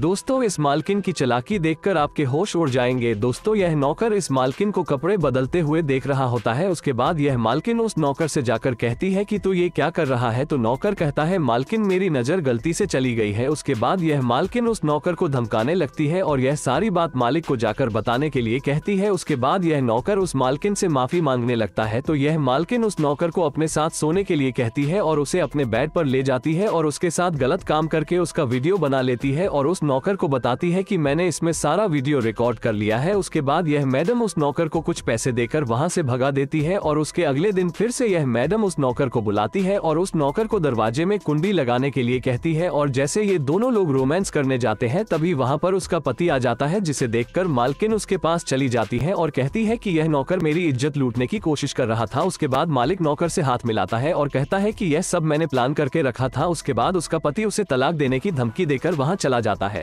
दोस्तों इस मालकिन की चलाकी देखकर आपके होश उड़ जाएंगे दोस्तों यह नौकर इस मालकिन को कपड़े बदलते हुए देख रहा होता है उसके बाद यह मालकिन उस नौकर से जाकर कहती है कि तू ये क्या कर रहा है तो नौकर कहता है मालकिन मेरी नजर गलती से चली गई है उसके बाद यह मालकिन उस नौकर को धमकाने लगती है और यह सारी बात मालिक को जाकर बताने के लिए कहती है उसके बाद यह नौकर उस मालकिन से माफी मांगने लगता है तो यह मालकिन उस नौकर को अपने साथ सोने के लिए कहती है और उसे अपने बेड पर ले जाती है और उसके साथ गलत काम करके उसका वीडियो बना लेती है और उस नौकर को बताती है कि मैंने इसमें सारा वीडियो रिकॉर्ड कर लिया है उसके बाद यह मैडम उस नौकर को कुछ पैसे देकर वहां से भगा देती है और उसके अगले दिन फिर से यह मैडम उस नौकर को बुलाती है और उस नौकर को दरवाजे में कुंडी लगाने के लिए कहती है और जैसे ये दोनों लोग रोमांस करने जाते हैं तभी वहाँ पर उसका पति आ जाता है जिसे देखकर मालकिन उसके पास चली जाती है और कहती है कि यह नौकर मेरी इज्जत लूटने की कोशिश कर रहा था उसके बाद मालिक नौकर से हाथ मिलाता है और कहता है कि यह सब मैंने प्लान करके रखा था उसके बाद उसका पति उसे तलाक देने की धमकी देकर वहाँ चला जाता है